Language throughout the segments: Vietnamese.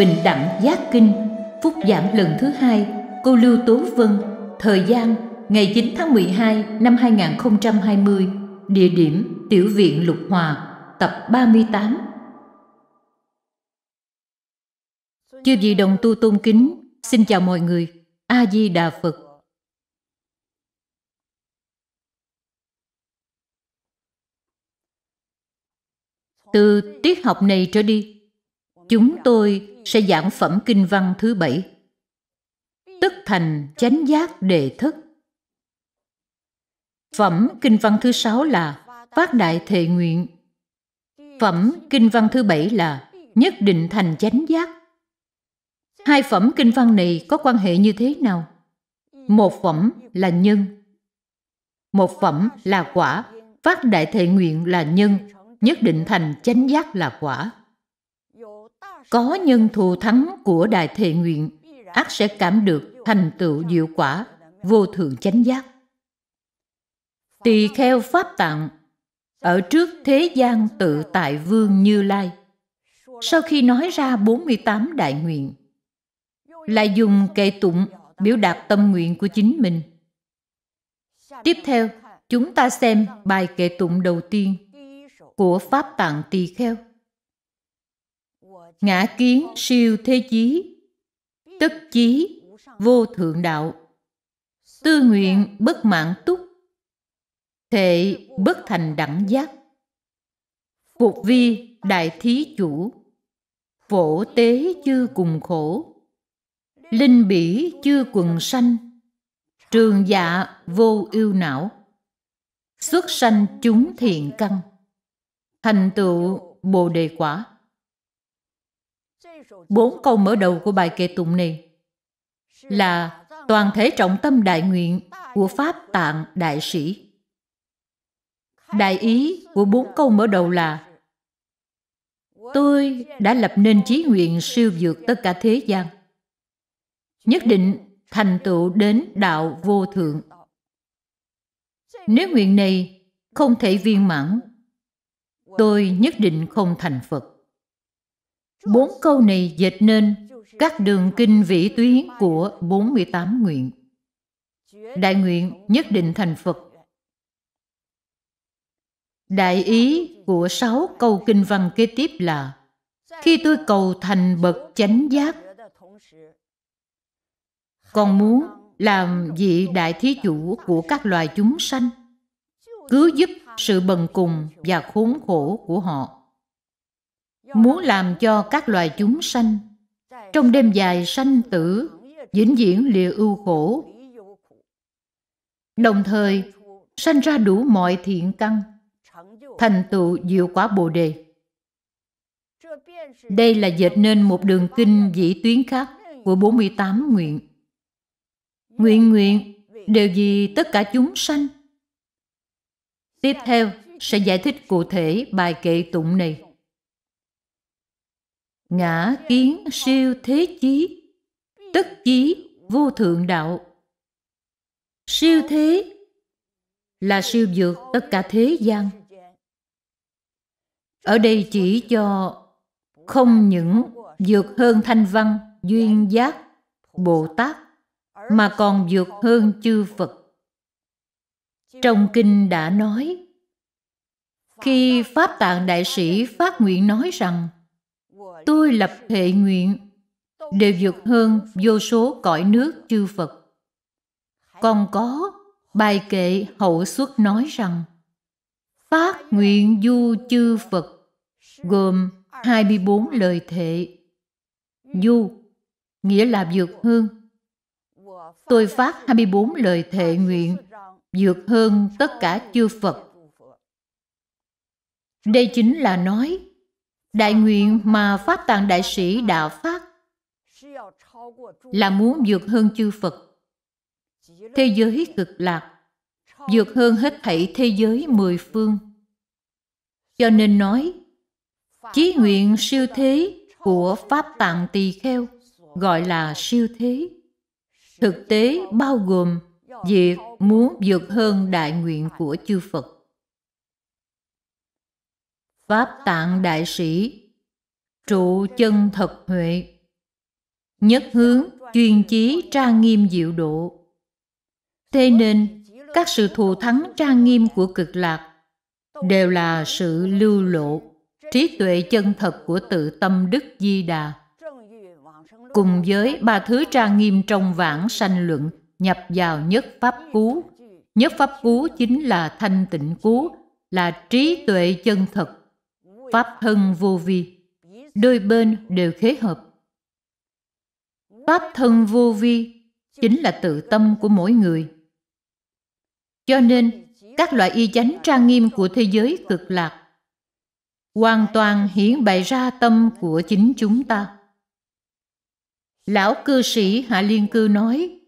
bình đẳng giác kinh phúc giảng lần thứ hai cô Lưu Tố Vân thời gian ngày 9 tháng 12 năm 2020 địa điểm tiểu viện Lục Hòa tập 38 chưa vị đồng tu tôn kính xin chào mọi người A Di Đà Phật Từ tiết học này trở đi, chúng tôi sẽ giảng phẩm kinh văn thứ bảy tức thành chánh giác đề thức phẩm kinh văn thứ sáu là phát đại thệ nguyện phẩm kinh văn thứ bảy là nhất định thành chánh giác hai phẩm kinh văn này có quan hệ như thế nào một phẩm là nhân một phẩm là quả phát đại thệ nguyện là nhân nhất định thành chánh giác là quả có nhân thù thắng của đại thệ nguyện, ác sẽ cảm được thành tựu diệu quả, vô thượng chánh giác. Tỳ kheo Pháp Tạng Ở trước thế gian tự tại vương Như Lai Sau khi nói ra 48 đại nguyện Lại dùng kệ tụng biểu đạt tâm nguyện của chính mình Tiếp theo, chúng ta xem bài kệ tụng đầu tiên của Pháp Tạng Tỳ Kheo ngã kiến siêu thế chí, tất chí vô thượng đạo, tư nguyện bất mãn túc, thệ bất thành đẳng giác, phục vi đại thí chủ, phổ tế chư cùng khổ, linh bỉ chư quần sanh, trường dạ vô ưu não, xuất sanh chúng thiện căn, thành tựu bồ đề quả. Bốn câu mở đầu của bài kệ tụng này là toàn thể trọng tâm đại nguyện của Pháp Tạng Đại Sĩ. Đại ý của bốn câu mở đầu là Tôi đã lập nên chí nguyện siêu vượt tất cả thế gian. Nhất định thành tựu đến đạo vô thượng. Nếu nguyện này không thể viên mãn, tôi nhất định không thành Phật. Bốn câu này dịch nên các đường kinh vĩ tuyến của 48 nguyện. Đại nguyện nhất định thành Phật. Đại ý của sáu câu kinh văn kế tiếp là Khi tôi cầu thành bậc chánh giác, còn muốn làm vị đại thí chủ của các loài chúng sanh, cứu giúp sự bần cùng và khốn khổ của họ muốn làm cho các loài chúng sanh trong đêm dài sanh tử vĩnh viễn lìa ưu khổ đồng thời sanh ra đủ mọi thiện căn thành tựu diệu quả bồ đề đây là dệt nên một đường kinh dĩ tuyến khác của 48 nguyện. Nguyện nguyện đều vì tất cả chúng sanh. Tiếp theo sẽ giải thích cụ thể bài kệ tụng này ngã kiến siêu thế chí tất chí vô thượng đạo siêu thế là siêu vượt tất cả thế gian ở đây chỉ cho không những vượt hơn thanh văn duyên giác bồ tát mà còn vượt hơn chư phật trong kinh đã nói khi pháp tạng đại sĩ phát nguyện nói rằng tôi lập thệ nguyện đều vượt hơn vô số cõi nước chư Phật. Còn có bài kệ hậu xuất nói rằng Phát nguyện du chư Phật gồm 24 lời thệ. Du nghĩa là vượt hơn. Tôi phát 24 lời thệ nguyện vượt hơn tất cả chư Phật. Đây chính là nói Đại nguyện mà Pháp Tạng Đại Sĩ đã phát là muốn vượt hơn chư Phật, thế giới cực lạc, vượt hơn hết thảy thế giới mười phương. Cho nên nói, chí nguyện siêu thế của Pháp Tạng Tỳ Kheo gọi là siêu thế. Thực tế bao gồm việc muốn vượt hơn đại nguyện của chư Phật. Pháp Tạng Đại Sĩ, trụ chân thật huệ, nhất hướng chuyên chí trang nghiêm diệu độ. Thế nên, các sự thù thắng trang nghiêm của cực lạc đều là sự lưu lộ, trí tuệ chân thật của tự tâm Đức Di Đà. Cùng với ba thứ trang nghiêm trong vãng sanh luận nhập vào nhất pháp cú. Nhất pháp cú chính là thanh tịnh cú, là trí tuệ chân thật pháp thân vô vi đôi bên đều khế hợp pháp thân vô vi chính là tự tâm của mỗi người cho nên các loại y chánh trang nghiêm của thế giới cực lạc hoàn toàn hiển bày ra tâm của chính chúng ta lão cư sĩ hạ liên cư nói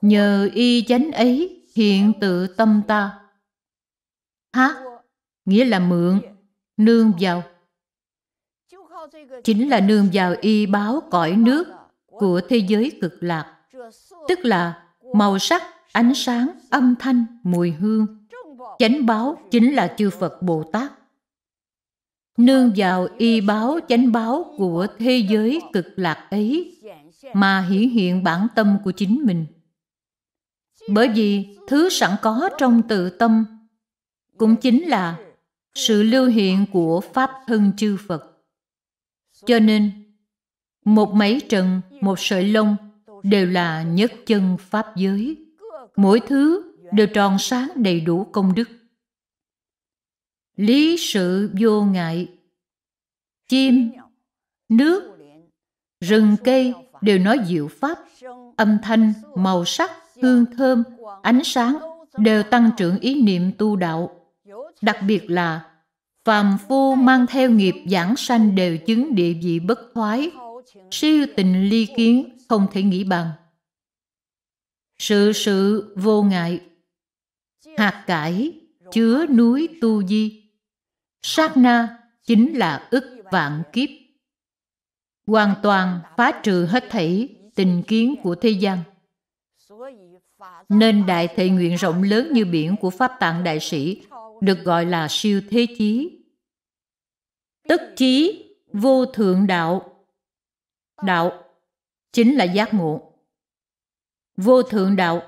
nhờ y chánh ấy hiện tự tâm ta hát nghĩa là mượn nương vào chính là nương vào y báo cõi nước của thế giới cực lạc tức là màu sắc ánh sáng âm thanh mùi hương chánh báo chính là chư phật bồ tát nương vào y báo chánh báo của thế giới cực lạc ấy mà hiển hiện bản tâm của chính mình bởi vì thứ sẵn có trong tự tâm cũng chính là sự lưu hiện của Pháp thân chư Phật. Cho nên, một mấy trần, một sợi lông đều là nhất chân Pháp giới. Mỗi thứ đều tròn sáng đầy đủ công đức. Lý sự vô ngại, chim, nước, rừng cây đều nói diệu Pháp, âm thanh, màu sắc, hương thơm, ánh sáng đều tăng trưởng ý niệm tu đạo đặc biệt là phàm phu mang theo nghiệp giảng sanh đều chứng địa vị bất thoái, siêu tình ly kiến không thể nghĩ bằng. Sự sự vô ngại, hạt cải chứa núi tu di, sát na chính là ức vạn kiếp. Hoàn toàn phá trừ hết thảy tình kiến của thế gian. Nên đại thệ nguyện rộng lớn như biển của Pháp Tạng Đại Sĩ được gọi là siêu thế chí. Tức chí vô thượng đạo. Đạo chính là giác ngộ. Vô thượng đạo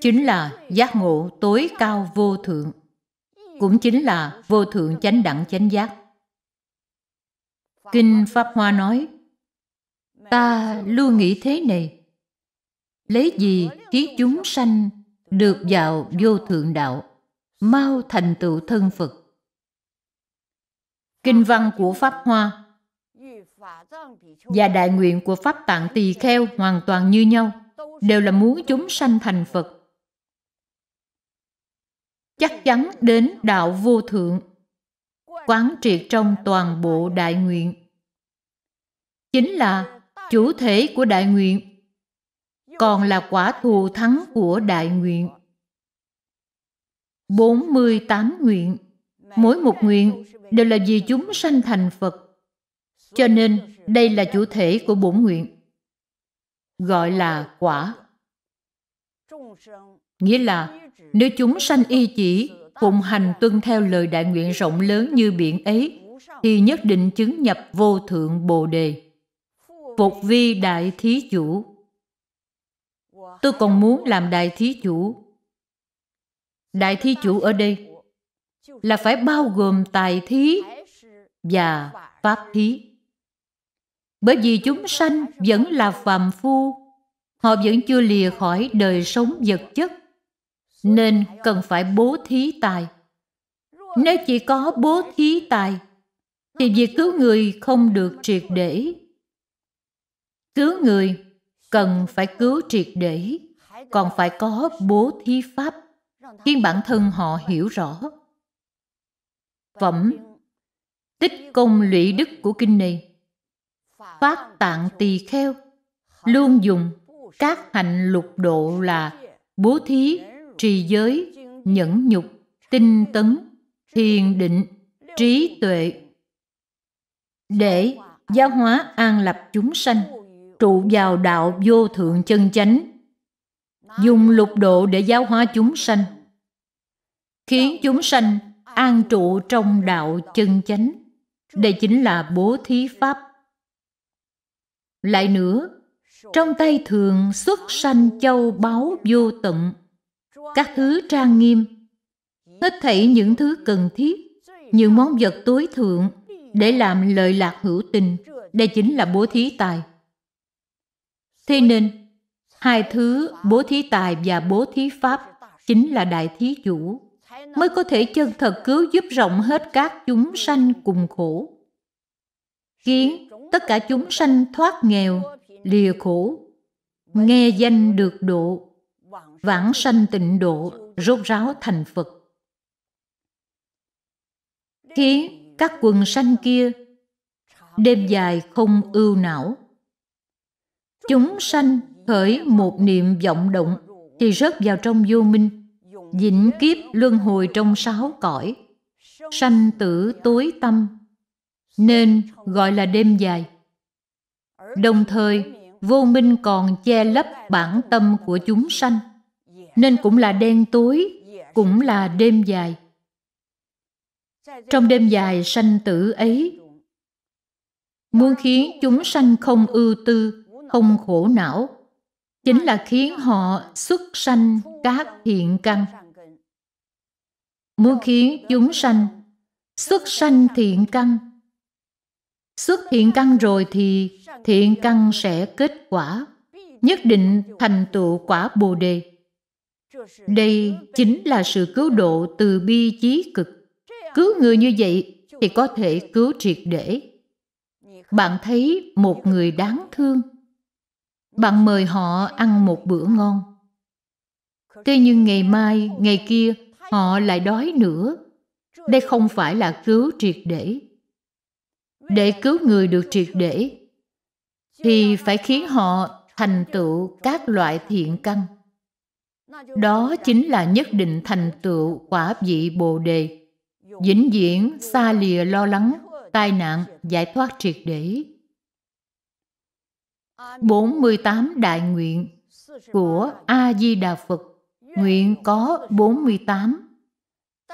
chính là giác ngộ tối cao vô thượng, cũng chính là vô thượng chánh đẳng chánh giác. Kinh Pháp Hoa nói, ta luôn nghĩ thế này, lấy gì khiến chúng sanh được vào vô thượng đạo? mau thành tựu thân Phật. Kinh văn của Pháp Hoa và đại nguyện của Pháp Tạng Tỳ Kheo hoàn toàn như nhau, đều là muốn chúng sanh thành Phật. Chắc chắn đến đạo vô thượng, quán triệt trong toàn bộ đại nguyện. Chính là chủ thể của đại nguyện, còn là quả thù thắng của đại nguyện. 48 nguyện. Mỗi một nguyện đều là vì chúng sanh thành Phật. Cho nên, đây là chủ thể của bổn nguyện. Gọi là quả. Nghĩa là, nếu chúng sanh y chỉ, phụng hành tuân theo lời đại nguyện rộng lớn như biển ấy, thì nhất định chứng nhập vô thượng Bồ Đề. Phục vi Đại Thí Chủ Tôi còn muốn làm Đại Thí Chủ đại thí chủ ở đây là phải bao gồm tài thí và pháp thí bởi vì chúng sanh vẫn là phàm phu họ vẫn chưa lìa khỏi đời sống vật chất nên cần phải bố thí tài nếu chỉ có bố thí tài thì việc cứu người không được triệt để cứu người cần phải cứu triệt để còn phải có bố thí pháp khiến bản thân họ hiểu rõ. Phẩm Tích công lụy đức của kinh này Phát tạng tỳ kheo Luôn dùng các hạnh lục độ là bố thí, trì giới, nhẫn nhục, tinh tấn, thiền định, trí tuệ để giáo hóa an lập chúng sanh trụ vào đạo vô thượng chân chánh dùng lục độ để giáo hóa chúng sanh khiến chúng sanh an trụ trong đạo chân chánh. Đây chính là bố thí pháp. Lại nữa, trong tay thường xuất sanh châu báu vô tận, các thứ trang nghiêm, hết thảy những thứ cần thiết, những món vật tối thượng để làm lợi lạc hữu tình. Đây chính là bố thí tài. Thế nên, hai thứ bố thí tài và bố thí pháp chính là đại thí chủ mới có thể chân thật cứu giúp rộng hết các chúng sanh cùng khổ. Khiến tất cả chúng sanh thoát nghèo, lìa khổ, nghe danh được độ, vãng sanh tịnh độ, rốt ráo thành Phật. Khiến các quần sanh kia đêm dài không ưu não. Chúng sanh khởi một niệm vọng động thì rớt vào trong vô minh vĩnh kiếp luân hồi trong sáu cõi sanh tử tối tâm nên gọi là đêm dài đồng thời vô minh còn che lấp bản tâm của chúng sanh nên cũng là đen tối cũng là đêm dài trong đêm dài sanh tử ấy muốn khiến chúng sanh không ưu tư không khổ não chính là khiến họ xuất sanh các thiện căn muốn khiến chúng sanh xuất sanh thiện căn xuất thiện căn rồi thì thiện căn sẽ kết quả nhất định thành tựu quả bồ đề đây chính là sự cứu độ từ bi chí cực cứu người như vậy thì có thể cứu triệt để bạn thấy một người đáng thương bạn mời họ ăn một bữa ngon thế nhưng ngày mai ngày kia họ lại đói nữa. Đây không phải là cứu triệt để. Để cứu người được triệt để, thì phải khiến họ thành tựu các loại thiện căn. Đó chính là nhất định thành tựu quả vị Bồ đề, vĩnh viễn xa lìa lo lắng, tai nạn, giải thoát triệt để. 48 đại nguyện của A Di Đà Phật Nguyện có 48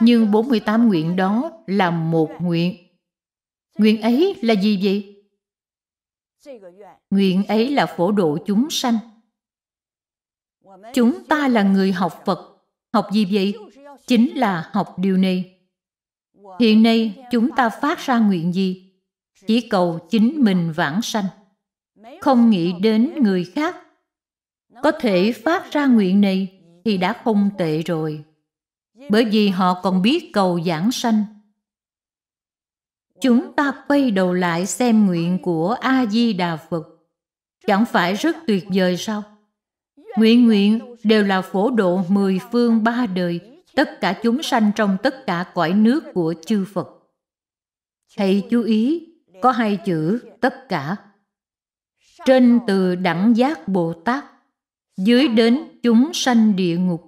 Nhưng 48 nguyện đó là một nguyện Nguyện ấy là gì vậy? Nguyện ấy là phổ độ chúng sanh Chúng ta là người học Phật Học gì vậy? Chính là học điều này Hiện nay chúng ta phát ra nguyện gì? Chỉ cầu chính mình vãng sanh Không nghĩ đến người khác Có thể phát ra nguyện này thì đã không tệ rồi, bởi vì họ còn biết cầu giảng sanh. Chúng ta quay đầu lại xem nguyện của A-di-đà Phật, chẳng phải rất tuyệt vời sao? Nguyện nguyện đều là phổ độ mười phương ba đời, tất cả chúng sanh trong tất cả cõi nước của chư Phật. Hãy chú ý, có hai chữ tất cả. Trên từ đẳng giác Bồ Tát dưới đến chúng sanh địa ngục,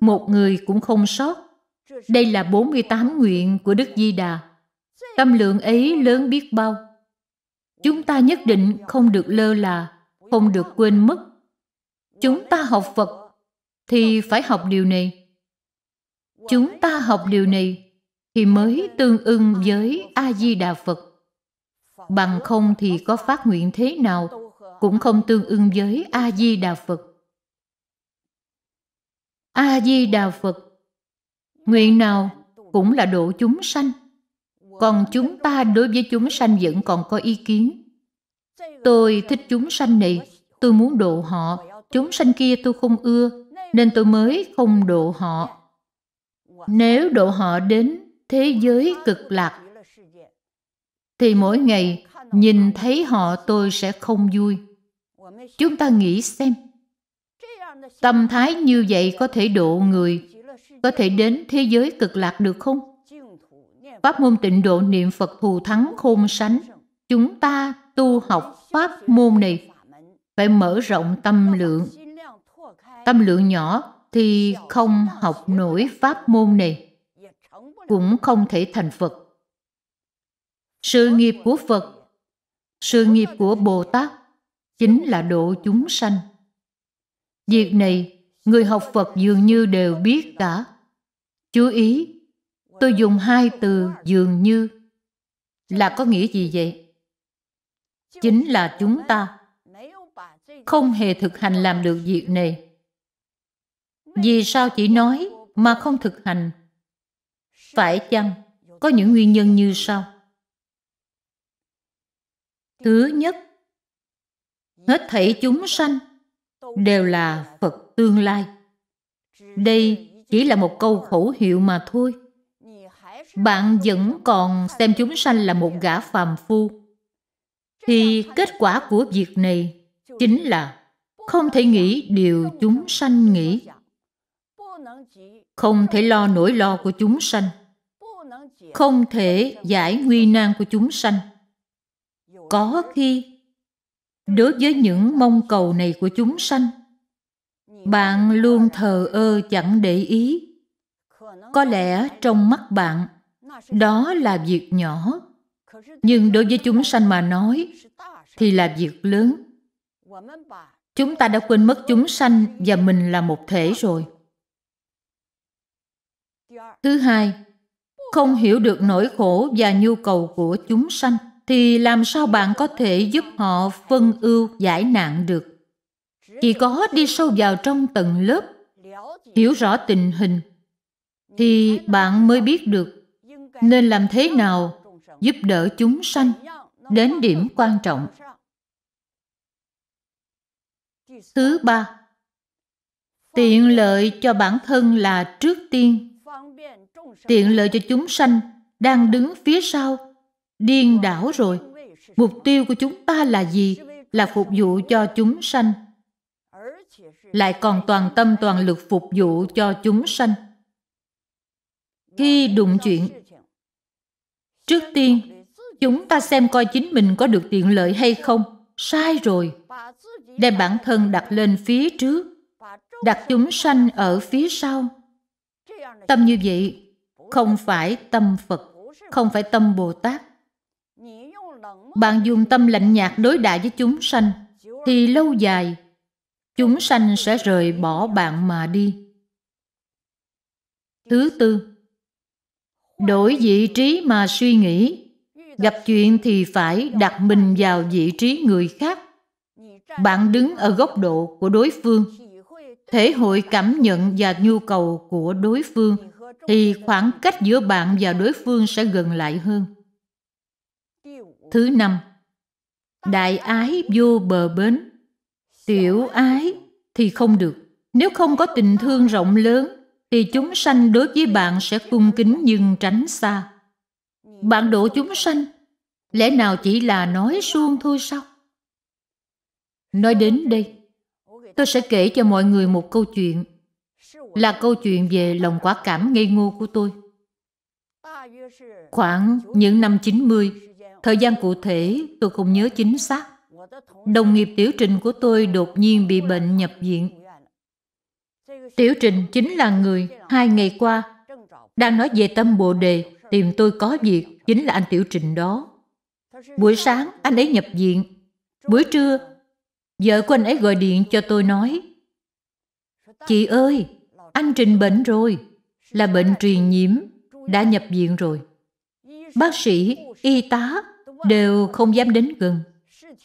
một người cũng không sót. Đây là 48 nguyện của Đức Di Đà. Tâm lượng ấy lớn biết bao. Chúng ta nhất định không được lơ là, không được quên mất. Chúng ta học Phật thì phải học điều này. Chúng ta học điều này thì mới tương ưng với A-di-đà Phật. Bằng không thì có phát nguyện thế nào cũng không tương ưng với A-di-đà Phật a di đà phật nguyện nào cũng là độ chúng sanh còn chúng ta đối với chúng sanh vẫn còn có ý kiến tôi thích chúng sanh này tôi muốn độ họ chúng sanh kia tôi không ưa nên tôi mới không độ họ nếu độ họ đến thế giới cực lạc thì mỗi ngày nhìn thấy họ tôi sẽ không vui chúng ta nghĩ xem Tâm thái như vậy có thể độ người, có thể đến thế giới cực lạc được không? Pháp môn tịnh độ niệm Phật thù thắng khôn sánh. Chúng ta tu học pháp môn này phải mở rộng tâm lượng. Tâm lượng nhỏ thì không học nổi pháp môn này, cũng không thể thành Phật. Sự nghiệp của Phật, sự nghiệp của Bồ Tát chính là độ chúng sanh. Việc này, người học Phật dường như đều biết cả. Chú ý, tôi dùng hai từ dường như là có nghĩa gì vậy? Chính là chúng ta không hề thực hành làm được việc này. Vì sao chỉ nói mà không thực hành? Phải chăng có những nguyên nhân như sau? Thứ nhất, hết thảy chúng sanh đều là Phật tương lai. Đây chỉ là một câu khẩu hiệu mà thôi. Bạn vẫn còn xem chúng sanh là một gã phàm phu. Thì kết quả của việc này chính là không thể nghĩ điều chúng sanh nghĩ. Không thể lo nỗi lo của chúng sanh. Không thể giải nguy nan của chúng sanh. Có khi đối với những mong cầu này của chúng sanh bạn luôn thờ ơ chẳng để ý có lẽ trong mắt bạn đó là việc nhỏ nhưng đối với chúng sanh mà nói thì là việc lớn chúng ta đã quên mất chúng sanh và mình là một thể rồi thứ hai không hiểu được nỗi khổ và nhu cầu của chúng sanh thì làm sao bạn có thể giúp họ phân vâng ưu giải nạn được? Chỉ có đi sâu vào trong tầng lớp, hiểu rõ tình hình, thì bạn mới biết được nên làm thế nào giúp đỡ chúng sanh đến điểm quan trọng. Thứ ba, tiện lợi cho bản thân là trước tiên, tiện lợi cho chúng sanh đang đứng phía sau điên đảo rồi. Mục tiêu của chúng ta là gì? Là phục vụ cho chúng sanh. Lại còn toàn tâm toàn lực phục vụ cho chúng sanh. Khi đụng chuyện, trước tiên, chúng ta xem coi chính mình có được tiện lợi hay không. Sai rồi. Đem bản thân đặt lên phía trước, đặt chúng sanh ở phía sau. Tâm như vậy không phải tâm Phật, không phải tâm Bồ Tát bạn dùng tâm lạnh nhạt đối đãi với chúng sanh thì lâu dài chúng sanh sẽ rời bỏ bạn mà đi. Thứ tư, đổi vị trí mà suy nghĩ. Gặp chuyện thì phải đặt mình vào vị trí người khác. Bạn đứng ở góc độ của đối phương, thể hội cảm nhận và nhu cầu của đối phương thì khoảng cách giữa bạn và đối phương sẽ gần lại hơn. Thứ năm, đại ái vô bờ bến. Tiểu ái thì không được. Nếu không có tình thương rộng lớn, thì chúng sanh đối với bạn sẽ cung kính nhưng tránh xa. Bạn độ chúng sanh, lẽ nào chỉ là nói suông thôi sao? Nói đến đây, tôi sẽ kể cho mọi người một câu chuyện là câu chuyện về lòng quả cảm ngây ngô của tôi. Khoảng những năm 90, Thời gian cụ thể tôi không nhớ chính xác. Đồng nghiệp Tiểu Trình của tôi đột nhiên bị bệnh nhập viện. Tiểu Trình chính là người hai ngày qua đang nói về tâm bồ đề tìm tôi có việc chính là anh Tiểu Trình đó. Buổi sáng anh ấy nhập viện. Buổi trưa vợ của anh ấy gọi điện cho tôi nói Chị ơi, anh Trình bệnh rồi, là bệnh truyền nhiễm, đã nhập viện rồi. Bác sĩ, y tá đều không dám đến gần.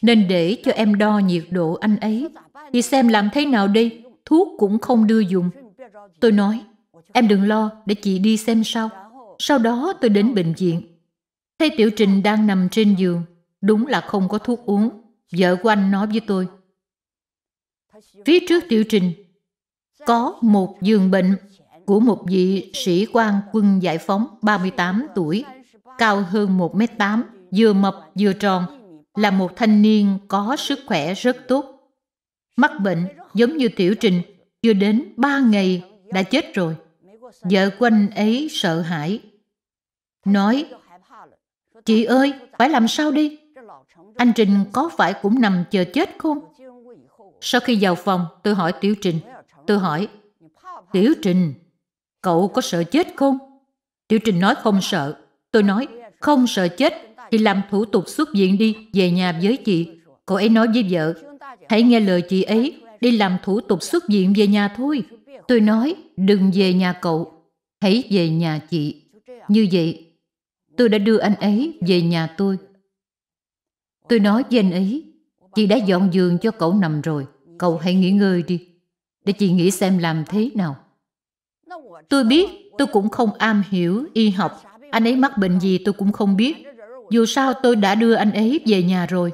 Nên để cho em đo nhiệt độ anh ấy. Thì xem làm thế nào đây, thuốc cũng không đưa dùng. Tôi nói, em đừng lo, để chị đi xem sau Sau đó tôi đến bệnh viện. Thấy Tiểu Trình đang nằm trên giường, đúng là không có thuốc uống. Vợ của anh nói với tôi. Phía trước Tiểu Trình có một giường bệnh của một vị sĩ quan quân giải phóng 38 tuổi, cao hơn 1m8, vừa mập vừa tròn, là một thanh niên có sức khỏe rất tốt. Mắc bệnh giống như tiểu trình, chưa đến ba ngày đã chết rồi. Vợ của anh ấy sợ hãi. Nói, chị ơi, phải làm sao đi? Anh Trình có phải cũng nằm chờ chết không? Sau khi vào phòng, tôi hỏi Tiểu Trình. Tôi hỏi, Tiểu Trình, cậu có sợ chết không? Tiểu Trình nói không sợ. Tôi nói, không sợ chết thì làm thủ tục xuất viện đi về nhà với chị. Cô ấy nói với vợ, hãy nghe lời chị ấy, đi làm thủ tục xuất viện về nhà thôi. Tôi nói, đừng về nhà cậu, hãy về nhà chị. Như vậy, tôi đã đưa anh ấy về nhà tôi. Tôi nói với anh ấy, chị đã dọn giường cho cậu nằm rồi, cậu hãy nghỉ ngơi đi, để chị nghĩ xem làm thế nào. Tôi biết, tôi cũng không am hiểu y học, anh ấy mắc bệnh gì tôi cũng không biết, dù sao tôi đã đưa anh ấy về nhà rồi.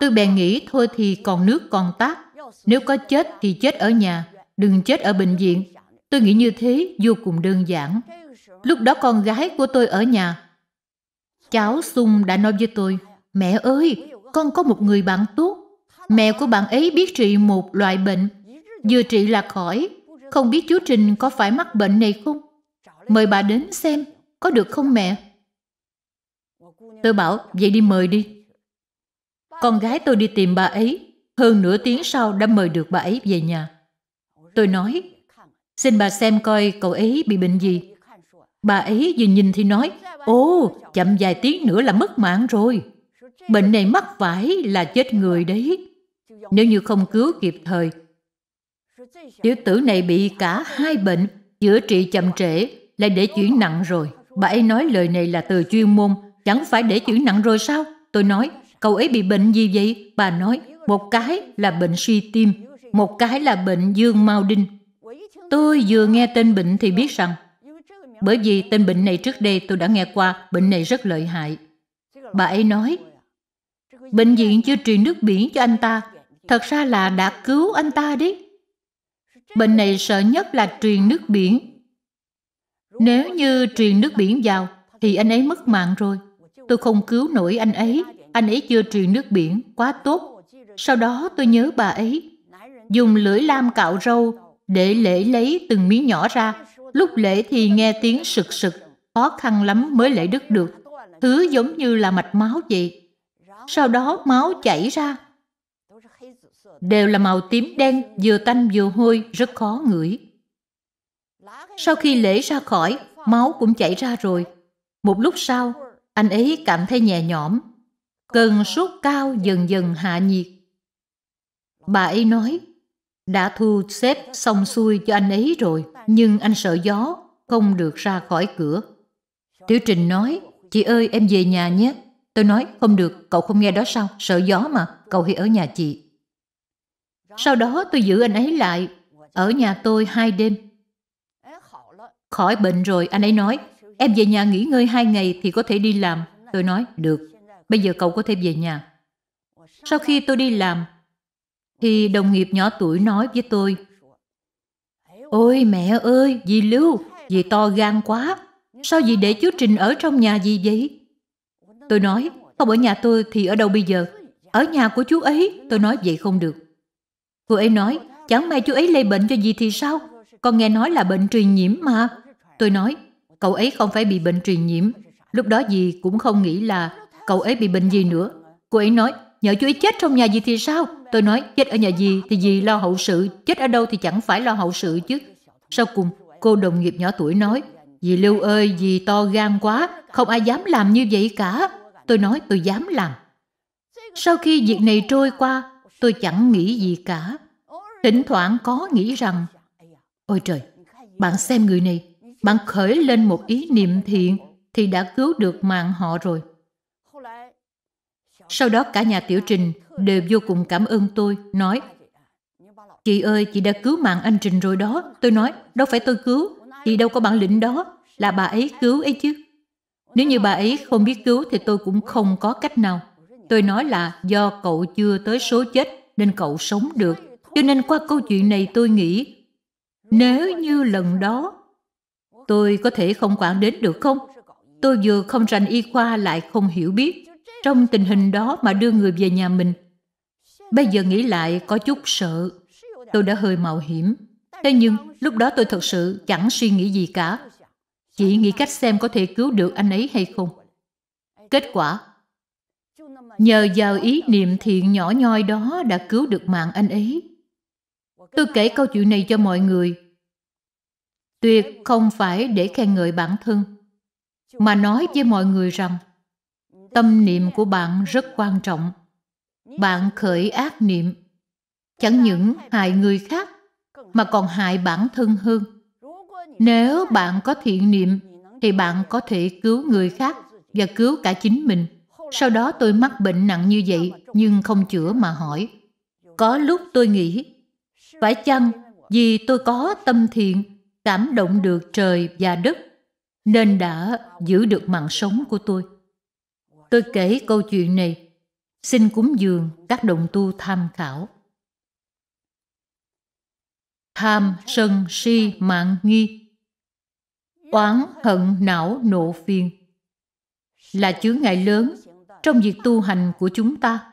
Tôi bèn nghĩ thôi thì còn nước còn tát. Nếu có chết thì chết ở nhà, đừng chết ở bệnh viện. Tôi nghĩ như thế vô cùng đơn giản. Lúc đó con gái của tôi ở nhà. Cháu Sung đã nói với tôi, mẹ ơi, con có một người bạn tốt. Mẹ của bạn ấy biết trị một loại bệnh. Vừa trị là khỏi, không biết chú Trình có phải mắc bệnh này không? Mời bà đến xem, có được không mẹ? Tôi bảo, vậy đi mời đi. Con gái tôi đi tìm bà ấy, hơn nửa tiếng sau đã mời được bà ấy về nhà. Tôi nói, xin bà xem coi cậu ấy bị bệnh gì. Bà ấy vừa nhìn thì nói, ô chậm vài tiếng nữa là mất mạng rồi. Bệnh này mắc phải là chết người đấy. Nếu như không cứu kịp thời, tiểu tử này bị cả hai bệnh, chữa trị chậm trễ, lại để chuyển nặng rồi. Bà ấy nói lời này là từ chuyên môn, Chẳng phải để chuyển nặng rồi sao? Tôi nói, cậu ấy bị bệnh gì vậy? Bà nói, một cái là bệnh suy tim, một cái là bệnh dương mau đinh. Tôi vừa nghe tên bệnh thì biết rằng, bởi vì tên bệnh này trước đây tôi đã nghe qua, bệnh này rất lợi hại. Bà ấy nói, bệnh viện chưa truyền nước biển cho anh ta, thật ra là đã cứu anh ta đấy. Bệnh này sợ nhất là truyền nước biển. Nếu như truyền nước biển vào, thì anh ấy mất mạng rồi. Tôi không cứu nổi anh ấy. Anh ấy chưa truyền nước biển, quá tốt. Sau đó tôi nhớ bà ấy. Dùng lưỡi lam cạo râu để lễ lấy từng miếng nhỏ ra. Lúc lễ thì nghe tiếng sực sực. Khó khăn lắm mới lễ đứt được. Thứ giống như là mạch máu vậy. Sau đó máu chảy ra. Đều là màu tím đen, vừa tanh vừa hôi, rất khó ngửi. Sau khi lễ ra khỏi, máu cũng chảy ra rồi. Một lúc sau, anh ấy cảm thấy nhẹ nhõm, cơn sốt cao dần dần hạ nhiệt. Bà ấy nói, đã thu xếp xong xuôi cho anh ấy rồi, nhưng anh sợ gió, không được ra khỏi cửa. Tiểu Trình nói, chị ơi em về nhà nhé. Tôi nói, không được, cậu không nghe đó sao, sợ gió mà, cậu hãy ở nhà chị. Sau đó tôi giữ anh ấy lại, ở nhà tôi hai đêm. Khỏi bệnh rồi, anh ấy nói, Em về nhà nghỉ ngơi hai ngày thì có thể đi làm. Tôi nói, được. Bây giờ cậu có thể về nhà. Sau khi tôi đi làm, thì đồng nghiệp nhỏ tuổi nói với tôi, Ôi mẹ ơi, dì Lưu, dì to gan quá. Sao dì để chú Trình ở trong nhà gì vậy? Tôi nói, không ở nhà tôi thì ở đâu bây giờ? Ở nhà của chú ấy, tôi nói vậy không được. Cô ấy nói, chẳng may chú ấy lây bệnh cho gì thì sao? Con nghe nói là bệnh truyền nhiễm mà. Tôi nói, cậu ấy không phải bị bệnh truyền nhiễm. Lúc đó dì cũng không nghĩ là cậu ấy bị bệnh gì nữa. Cô ấy nói, nhờ chú ấy chết trong nhà gì thì sao? Tôi nói, chết ở nhà gì thì dì lo hậu sự, chết ở đâu thì chẳng phải lo hậu sự chứ. Sau cùng, cô đồng nghiệp nhỏ tuổi nói, dì Lưu ơi, dì to gan quá, không ai dám làm như vậy cả. Tôi nói, tôi dám làm. Sau khi việc này trôi qua, tôi chẳng nghĩ gì cả. Thỉnh thoảng có nghĩ rằng, ôi trời, bạn xem người này, bạn khởi lên một ý niệm thiện thì đã cứu được mạng họ rồi. Sau đó cả nhà Tiểu Trình đều vô cùng cảm ơn tôi, nói Chị ơi, chị đã cứu mạng anh Trình rồi đó. Tôi nói, đâu phải tôi cứu, chị đâu có bản lĩnh đó, là bà ấy cứu ấy chứ. Nếu như bà ấy không biết cứu thì tôi cũng không có cách nào. Tôi nói là do cậu chưa tới số chết nên cậu sống được. Cho nên qua câu chuyện này tôi nghĩ nếu như lần đó tôi có thể không quản đến được không? Tôi vừa không rành y khoa lại không hiểu biết. Trong tình hình đó mà đưa người về nhà mình. Bây giờ nghĩ lại có chút sợ. Tôi đã hơi mạo hiểm. Thế nhưng lúc đó tôi thật sự chẳng suy nghĩ gì cả. Chỉ nghĩ cách xem có thể cứu được anh ấy hay không. Kết quả, nhờ vào ý niệm thiện nhỏ nhoi đó đã cứu được mạng anh ấy. Tôi kể câu chuyện này cho mọi người tuyệt không phải để khen ngợi bản thân mà nói với mọi người rằng tâm niệm của bạn rất quan trọng bạn khởi ác niệm chẳng những hại người khác mà còn hại bản thân hơn nếu bạn có thiện niệm thì bạn có thể cứu người khác và cứu cả chính mình sau đó tôi mắc bệnh nặng như vậy nhưng không chữa mà hỏi có lúc tôi nghĩ phải chăng vì tôi có tâm thiện cảm động được trời và đất nên đã giữ được mạng sống của tôi. Tôi kể câu chuyện này, xin cúng dường các đồng tu tham khảo. Tham, sân, si, mạng, nghi Oán, hận, não, nộ, phiền Là chướng ngại lớn trong việc tu hành của chúng ta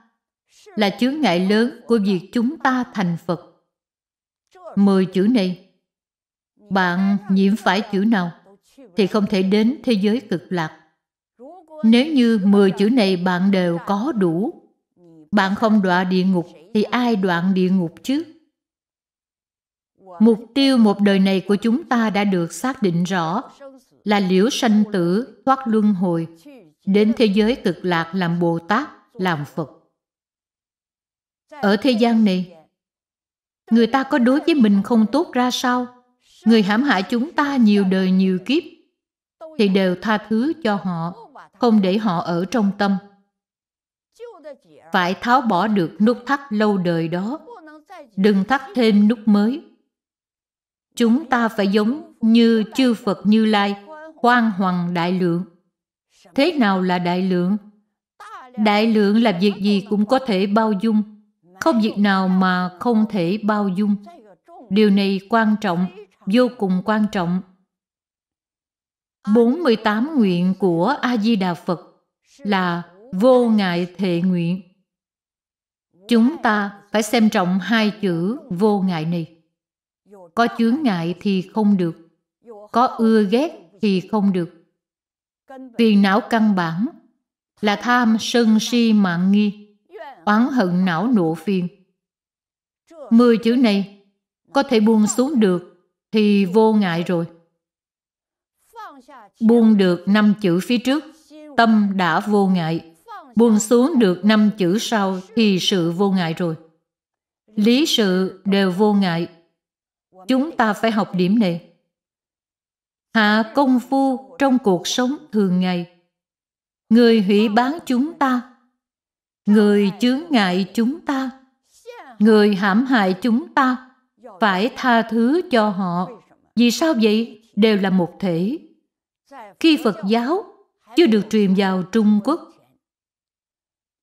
Là chướng ngại lớn của việc chúng ta thành Phật Mười chữ này bạn nhiễm phải chữ nào thì không thể đến thế giới cực lạc. Nếu như 10 chữ này bạn đều có đủ, bạn không đọa địa ngục thì ai đoạn địa ngục chứ? Mục tiêu một đời này của chúng ta đã được xác định rõ là liễu sanh tử, thoát luân hồi, đến thế giới cực lạc làm Bồ Tát, làm Phật. Ở thế gian này, người ta có đối với mình không tốt ra sao? người hãm hại chúng ta nhiều đời nhiều kiếp thì đều tha thứ cho họ không để họ ở trong tâm phải tháo bỏ được nút thắt lâu đời đó đừng thắt thêm nút mới chúng ta phải giống như chư phật như lai khoan hoàng đại lượng thế nào là đại lượng đại lượng là việc gì cũng có thể bao dung không việc nào mà không thể bao dung điều này quan trọng vô cùng quan trọng. 48 nguyện của A Di Đà Phật là vô ngại thệ nguyện. Chúng ta phải xem trọng hai chữ vô ngại này. Có chướng ngại thì không được, có ưa ghét thì không được. Phiền não căn bản là tham sân si mạng nghi, oán hận não nộ phiền. Mười chữ này có thể buông xuống được thì vô ngại rồi. Buông được năm chữ phía trước, tâm đã vô ngại. Buông xuống được năm chữ sau thì sự vô ngại rồi. Lý sự đều vô ngại. Chúng ta phải học điểm này. Hạ công phu trong cuộc sống thường ngày. Người hủy bán chúng ta. Người chướng ngại chúng ta. Người hãm hại chúng ta phải tha thứ cho họ. Vì sao vậy? Đều là một thể. Khi Phật giáo chưa được truyền vào Trung Quốc,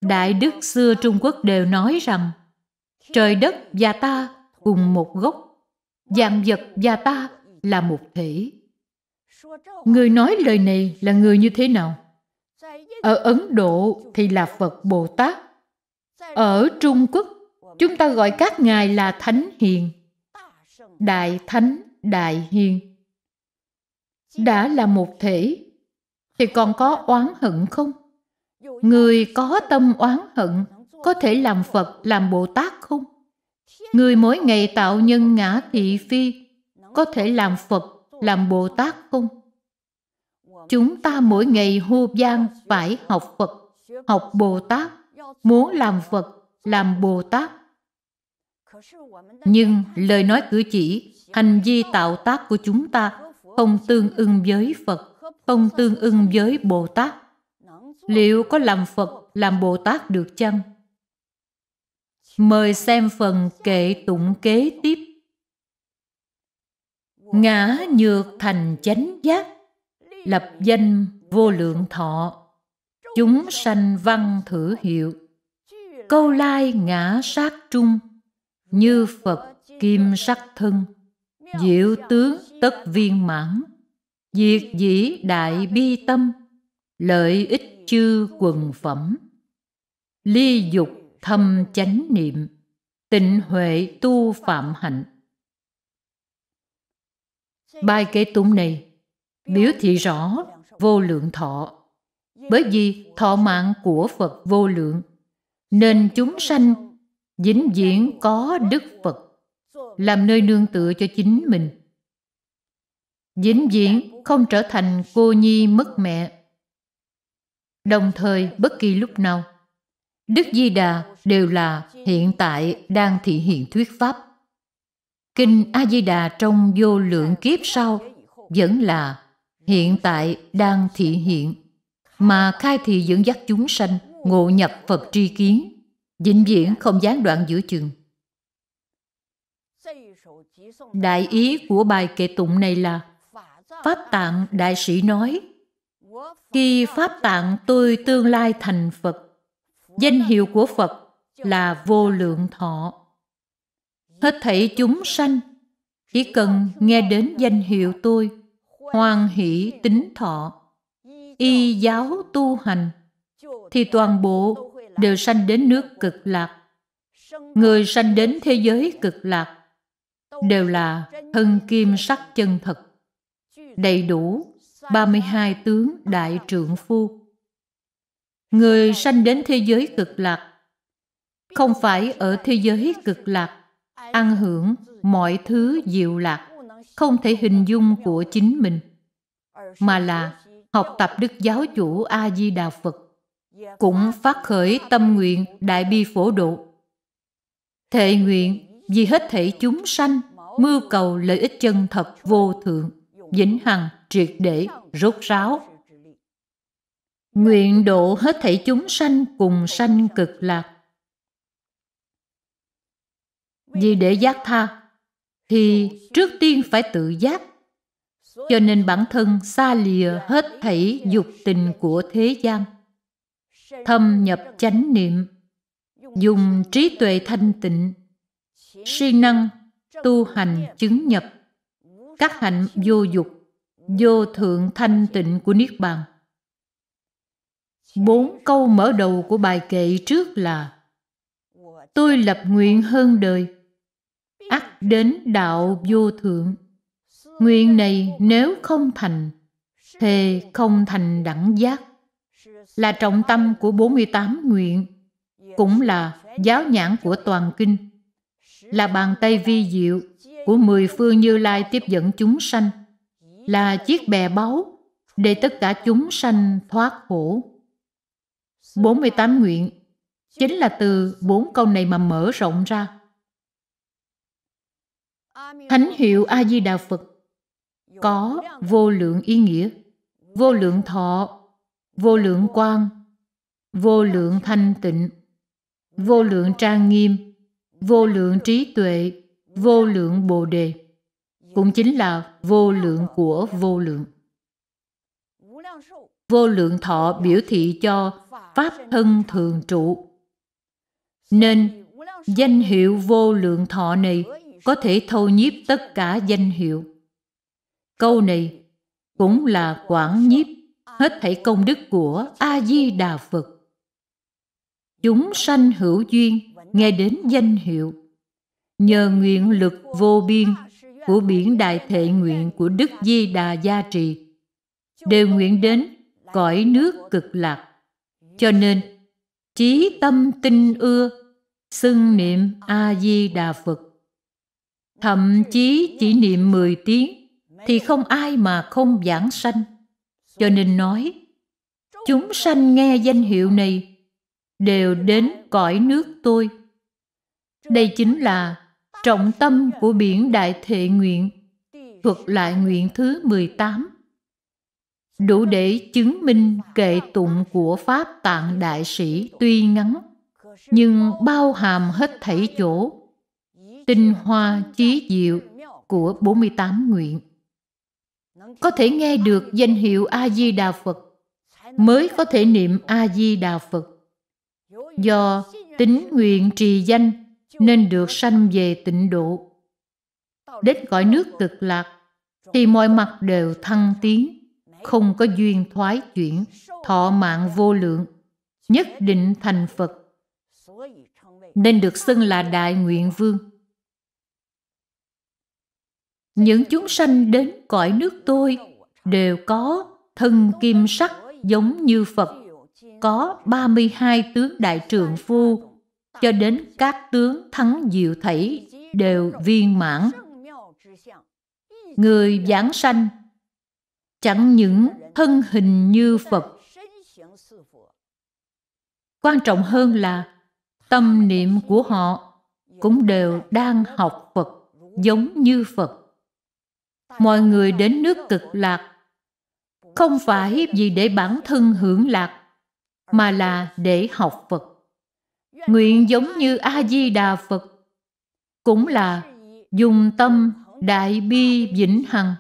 Đại đức xưa Trung Quốc đều nói rằng trời đất và ta cùng một gốc, dạng vật và ta là một thể. Người nói lời này là người như thế nào? Ở Ấn Độ thì là Phật Bồ Tát. Ở Trung Quốc, chúng ta gọi các ngài là Thánh Hiền. Đại Thánh Đại Hiền đã là một thể thì còn có oán hận không? Người có tâm oán hận có thể làm Phật, làm Bồ Tát không? Người mỗi ngày tạo nhân ngã thị phi có thể làm Phật, làm Bồ Tát không? Chúng ta mỗi ngày hô vang phải học Phật, học Bồ Tát, muốn làm Phật, làm Bồ Tát nhưng lời nói cử chỉ hành vi tạo tác của chúng ta không tương ưng với phật không tương ưng với bồ tát liệu có làm phật làm bồ tát được chăng mời xem phần kệ tụng kế tiếp ngã nhược thành chánh giác lập danh vô lượng thọ chúng sanh văn thử hiệu câu lai ngã sát trung như Phật kim sắc thân, diệu tướng tất viên mãn, diệt dĩ đại bi tâm, lợi ích chư quần phẩm. Ly dục thâm chánh niệm, tịnh huệ tu phạm hạnh. Bài kế tụng này biểu thị rõ vô lượng thọ bởi vì thọ mạng của Phật vô lượng nên chúng sanh vĩnh viễn có đức phật làm nơi nương tựa cho chính mình vĩnh viễn không trở thành cô nhi mất mẹ đồng thời bất kỳ lúc nào đức di đà đều là hiện tại đang thị hiện thuyết pháp kinh a di đà trong vô lượng kiếp sau vẫn là hiện tại đang thị hiện mà khai thị dẫn dắt chúng sanh ngộ nhập phật tri kiến vĩnh viễn không gián đoạn giữa chừng. Đại ý của bài kệ tụng này là Pháp Tạng Đại Sĩ nói Khi Pháp Tạng tôi tương lai thành Phật Danh hiệu của Phật là vô lượng thọ Hết thảy chúng sanh Chỉ cần nghe đến danh hiệu tôi Hoan hỷ tính thọ Y giáo tu hành Thì toàn bộ đều sanh đến nước cực lạc. Người sanh đến thế giới cực lạc đều là thân kim sắc chân thật, đầy đủ 32 tướng đại trượng phu. Người sanh đến thế giới cực lạc không phải ở thế giới cực lạc ăn hưởng mọi thứ diệu lạc không thể hình dung của chính mình mà là học tập đức giáo chủ a di đà phật cũng phát khởi tâm nguyện đại bi phổ độ. Thệ nguyện vì hết thể chúng sanh mưu cầu lợi ích chân thật vô thượng, vĩnh hằng, triệt để, rốt ráo. Nguyện độ hết thể chúng sanh cùng sanh cực lạc. Vì để giác tha, thì trước tiên phải tự giác. Cho nên bản thân xa lìa hết thảy dục tình của thế gian thâm nhập chánh niệm dùng trí tuệ thanh tịnh siêng năng tu hành chứng nhập các hạnh vô dục vô thượng thanh tịnh của niết bàn bốn câu mở đầu của bài kệ trước là tôi lập nguyện hơn đời ắt đến đạo vô thượng nguyện này nếu không thành thề không thành đẳng giác là trọng tâm của 48 nguyện, cũng là giáo nhãn của toàn kinh, là bàn tay vi diệu của mười phương Như Lai tiếp dẫn chúng sanh, là chiếc bè báu để tất cả chúng sanh thoát khổ. 48 nguyện chính là từ bốn câu này mà mở rộng ra. Thánh hiệu A Di Đà Phật có vô lượng ý nghĩa, vô lượng thọ vô lượng quang, vô lượng thanh tịnh, vô lượng trang nghiêm, vô lượng trí tuệ, vô lượng bồ đề, cũng chính là vô lượng của vô lượng. Vô lượng thọ biểu thị cho Pháp thân thường trụ. Nên, danh hiệu vô lượng thọ này có thể thâu nhiếp tất cả danh hiệu. Câu này cũng là quảng nhiếp hết thảy công đức của a di đà phật chúng sanh hữu duyên nghe đến danh hiệu nhờ nguyện lực vô biên của biển đại thệ nguyện của đức di đà gia trì đều nguyện đến cõi nước cực lạc cho nên chí tâm tinh ưa xưng niệm a di đà phật thậm chí chỉ niệm 10 tiếng thì không ai mà không giảng sanh cho nên nói, chúng sanh nghe danh hiệu này đều đến cõi nước tôi. Đây chính là trọng tâm của biển đại thệ nguyện, thuật lại nguyện thứ 18. Đủ để chứng minh kệ tụng của Pháp Tạng Đại Sĩ tuy ngắn, nhưng bao hàm hết thảy chỗ, tinh hoa trí diệu của 48 nguyện có thể nghe được danh hiệu a di đà phật mới có thể niệm a di đà phật do tính nguyện trì danh nên được sanh về tịnh độ đến cõi nước cực lạc thì mọi mặt đều thăng tiến không có duyên thoái chuyển thọ mạng vô lượng nhất định thành phật nên được xưng là đại nguyện vương những chúng sanh đến cõi nước tôi đều có thân kim sắc giống như Phật, có 32 tướng đại trượng phu, cho đến các tướng thắng diệu thảy đều viên mãn. Người giảng sanh chẳng những thân hình như Phật, quan trọng hơn là tâm niệm của họ cũng đều đang học Phật giống như Phật mọi người đến nước cực lạc không phải vì để bản thân hưởng lạc mà là để học phật nguyện giống như a di đà phật cũng là dùng tâm đại bi vĩnh hằng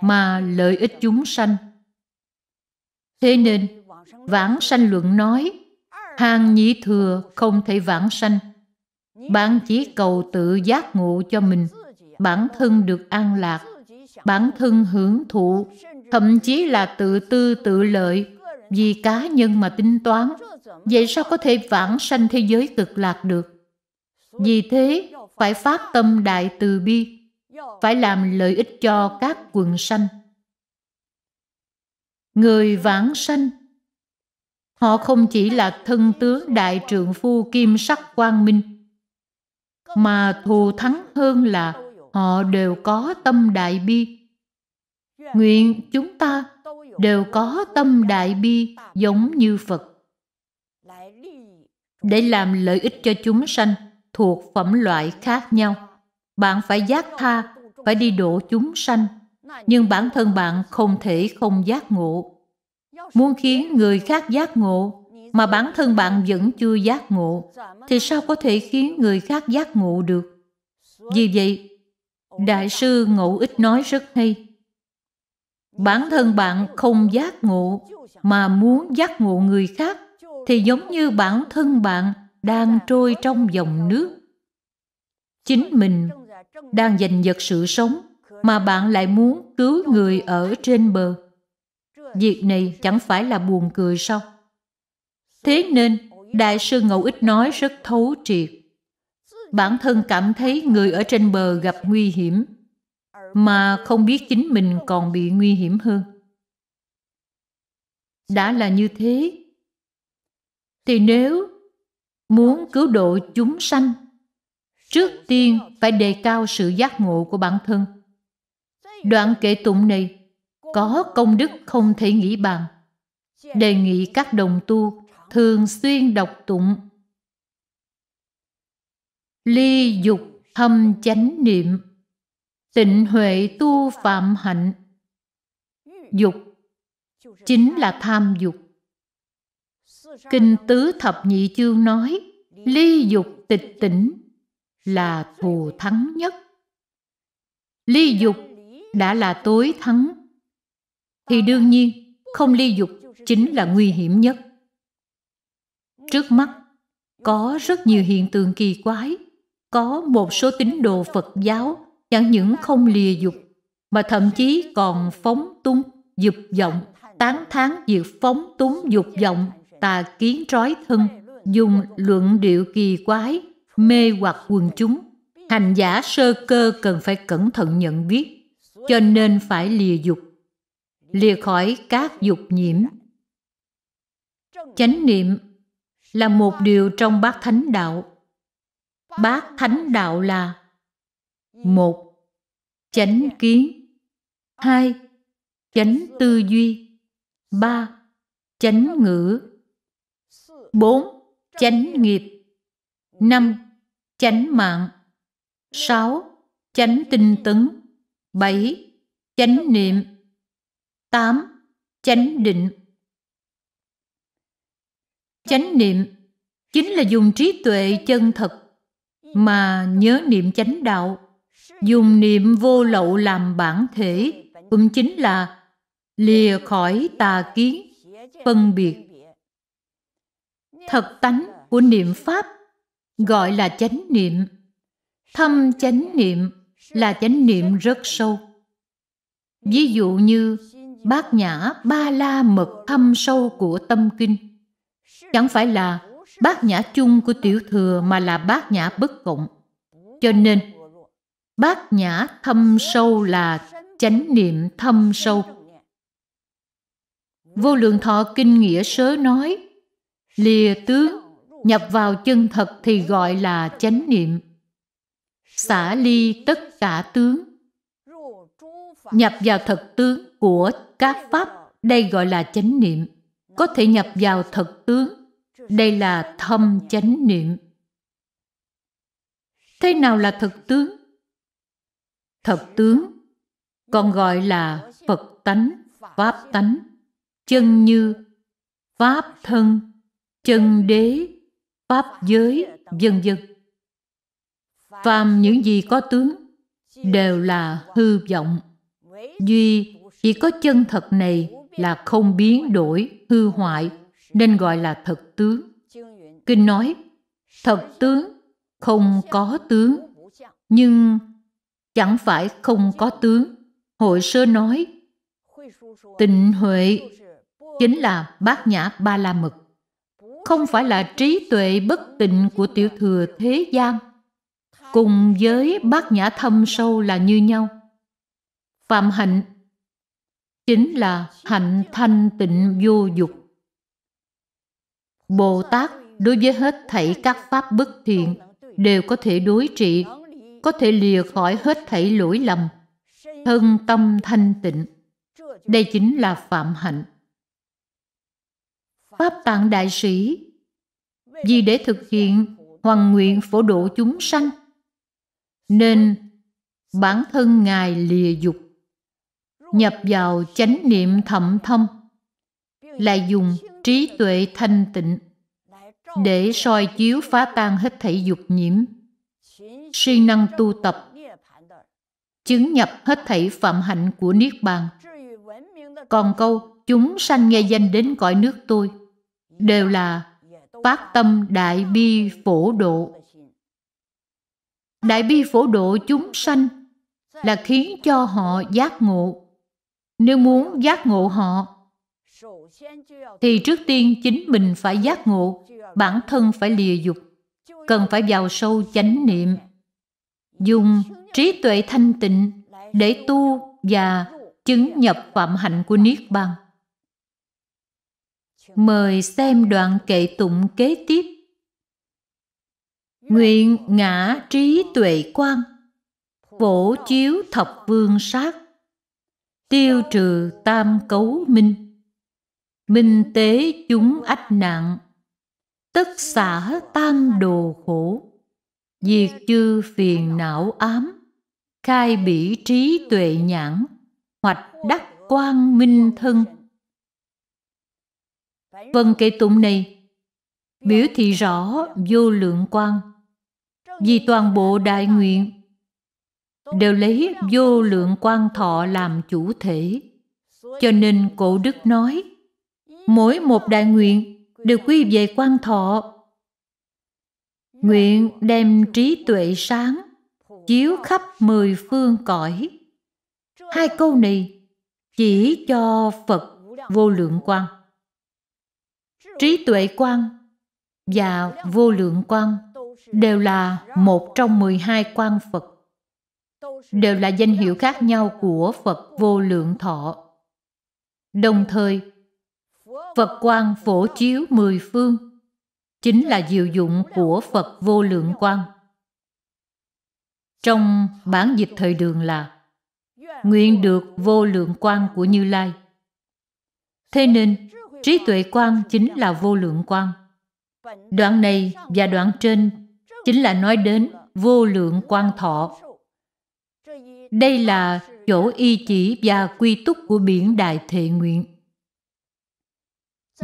mà lợi ích chúng sanh thế nên vãng sanh luận nói hàng nhị thừa không thể vãng sanh bạn chỉ cầu tự giác ngộ cho mình bản thân được an lạc bản thân hưởng thụ thậm chí là tự tư tự lợi vì cá nhân mà tính toán vậy sao có thể vãng sanh thế giới cực lạc được vì thế phải phát tâm đại từ bi phải làm lợi ích cho các quần sanh người vãng sanh họ không chỉ là thân tướng đại trượng phu kim sắc quang minh mà thù thắng hơn là họ đều có tâm đại bi. Nguyện chúng ta đều có tâm đại bi giống như Phật để làm lợi ích cho chúng sanh thuộc phẩm loại khác nhau. Bạn phải giác tha, phải đi độ chúng sanh, nhưng bản thân bạn không thể không giác ngộ. Muốn khiến người khác giác ngộ, mà bản thân bạn vẫn chưa giác ngộ, thì sao có thể khiến người khác giác ngộ được? Vì vậy, Đại sư Ngộ Ích nói rất hay. Bản thân bạn không giác ngộ mà muốn giác ngộ người khác thì giống như bản thân bạn đang trôi trong dòng nước. Chính mình đang giành giật sự sống mà bạn lại muốn cứu người ở trên bờ. Việc này chẳng phải là buồn cười sao? Thế nên, Đại sư Ngẫu Ích nói rất thấu triệt bản thân cảm thấy người ở trên bờ gặp nguy hiểm mà không biết chính mình còn bị nguy hiểm hơn đã là như thế thì nếu muốn cứu độ chúng sanh trước tiên phải đề cao sự giác ngộ của bản thân đoạn kệ tụng này có công đức không thể nghĩ bàn đề nghị các đồng tu thường xuyên đọc tụng ly dục thâm chánh niệm tịnh huệ tu phạm hạnh dục chính là tham dục kinh tứ thập nhị chương nói ly dục tịch tỉnh là thù thắng nhất ly dục đã là tối thắng thì đương nhiên không ly dục chính là nguy hiểm nhất trước mắt có rất nhiều hiện tượng kỳ quái có một số tín đồ Phật giáo chẳng những không lìa dục mà thậm chí còn phóng túng dục vọng, tán thán việc phóng túng dục vọng, tà kiến trói thân, dùng luận điệu kỳ quái, mê hoặc quần chúng. Hành giả sơ cơ cần phải cẩn thận nhận biết, cho nên phải lìa dục, lìa khỏi các dục nhiễm. Chánh niệm là một điều trong bát thánh đạo bát thánh đạo là một chánh kiến hai chánh tư duy ba chánh ngữ bốn chánh nghiệp năm chánh mạng sáu chánh tinh tấn bảy chánh niệm tám chánh định chánh niệm chính là dùng trí tuệ chân thật mà nhớ niệm chánh đạo dùng niệm vô lậu làm bản thể cũng chính là lìa khỏi tà kiến phân biệt thật tánh của niệm pháp gọi là chánh niệm thâm chánh niệm là chánh niệm rất sâu ví dụ như bát nhã ba la mật thâm sâu của tâm kinh chẳng phải là bát nhã chung của tiểu thừa mà là bát nhã bất cộng. Cho nên, bát nhã thâm sâu là chánh niệm thâm sâu. Vô lượng thọ kinh nghĩa sớ nói, lìa tướng, nhập vào chân thật thì gọi là chánh niệm. Xả ly tất cả tướng, nhập vào thật tướng của các pháp, đây gọi là chánh niệm. Có thể nhập vào thật tướng đây là thâm chánh niệm thế nào là thực tướng Thực tướng còn gọi là phật tánh pháp tánh chân như pháp thân chân đế pháp giới vân vân phàm những gì có tướng đều là hư vọng duy chỉ có chân thật này là không biến đổi hư hoại nên gọi là thực tướng. Kinh nói, thật tướng không có tướng, nhưng chẳng phải không có tướng. Hội sơ nói, tịnh huệ chính là bát nhã ba la mật, không phải là trí tuệ bất tịnh của tiểu thừa thế gian, cùng với bát nhã thâm sâu là như nhau. Phạm hạnh chính là hạnh thanh tịnh vô dục Bồ Tát đối với hết thảy các pháp bất thiện đều có thể đối trị, có thể lìa khỏi hết thảy lỗi lầm, thân tâm thanh tịnh. Đây chính là phạm hạnh. Pháp Tạng Đại Sĩ Vì để thực hiện hoàn nguyện phổ độ chúng sanh, nên bản thân Ngài lìa dục, nhập vào chánh niệm thậm thâm, lại dùng trí tuệ thanh tịnh để soi chiếu phá tan hết thảy dục nhiễm, siêng năng tu tập, chứng nhập hết thảy phạm hạnh của Niết Bàn. Còn câu, chúng sanh nghe danh đến cõi nước tôi, đều là phát tâm đại bi phổ độ. Đại bi phổ độ chúng sanh là khiến cho họ giác ngộ. Nếu muốn giác ngộ họ, thì trước tiên chính mình phải giác ngộ, bản thân phải lìa dục, cần phải vào sâu chánh niệm, dùng trí tuệ thanh tịnh để tu và chứng nhập phạm hạnh của Niết Bàn. Mời xem đoạn kệ tụng kế tiếp. Nguyện ngã trí tuệ quan, phổ chiếu thập vương sát, tiêu trừ tam cấu minh minh tế chúng ách nạn tất xả tan đồ khổ diệt chư phiền não ám khai bỉ trí tuệ nhãn hoạch đắc quang minh thân vân kệ tụng này biểu thị rõ vô lượng quang vì toàn bộ đại nguyện đều lấy vô lượng quang thọ làm chủ thể cho nên cổ đức nói mỗi một đại nguyện đều quy về quan thọ. Nguyện đem trí tuệ sáng, chiếu khắp mười phương cõi. Hai câu này chỉ cho Phật vô lượng quan. Trí tuệ quan và vô lượng quan đều là một trong mười hai quan Phật đều là danh hiệu khác nhau của Phật vô lượng thọ. Đồng thời, Phật quang phổ chiếu mười phương chính là diệu dụng của Phật vô lượng quang. Trong bản dịch thời đường là nguyện được vô lượng quang của Như Lai. Thế nên, trí tuệ quang chính là vô lượng quang. Đoạn này và đoạn trên chính là nói đến vô lượng quang thọ. Đây là chỗ y chỉ và quy túc của biển đại thệ nguyện.